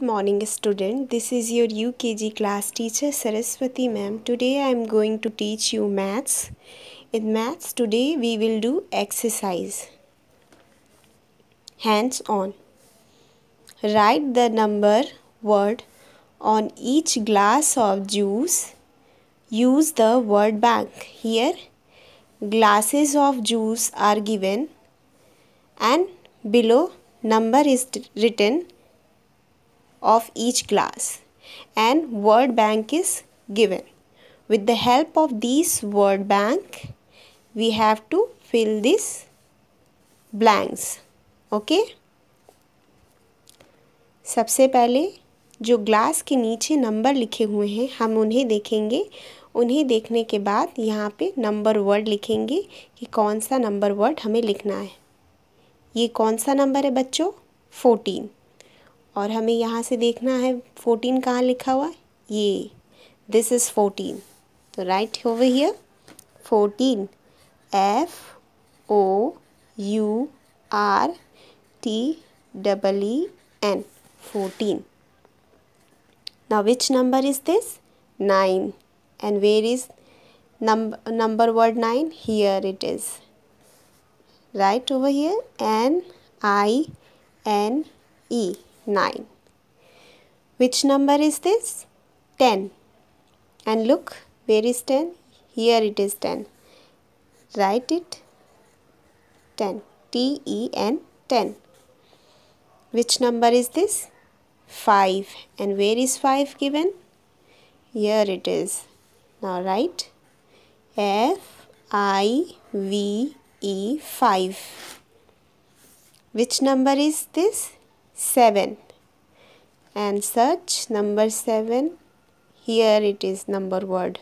Good morning student, this is your UKG class teacher Saraswati ma'am. Today I am going to teach you maths. In maths today we will do exercise. Hands on. Write the number word on each glass of juice. Use the word bank. Here glasses of juice are given and below number is written of each class and word bank is given. With the help of these word bank, we have to fill these blanks. Okay? सबसे पहले जो glass के नीचे number लिखे हुए हैं हम उन्हें देखेंगे उन्हें देखने के बाद यहाँ पे नंबर वर्ड लिखेंगे कि कौन सा नंबर वर्ड हमें लिखना है ये कौन सा नंबर है बच्चों फोर्टीन और हमें यहाँ से देखना है फोर्टीन कहाँ लिखा हुआ है ये दिस इज़ फोर्टीन तो राइट हो over here fourteen F O U R T double E N fourteen ना which number is this nine and where is number number word nine here it is right over here N I N E 9. Which number is this? 10. And look, where is 10? Here it is 10. Write it 10. T E N 10. Which number is this? 5. And where is 5 given? Here it is. Now write F I V E 5. Which number is this? 7 and search number 7 here it is number word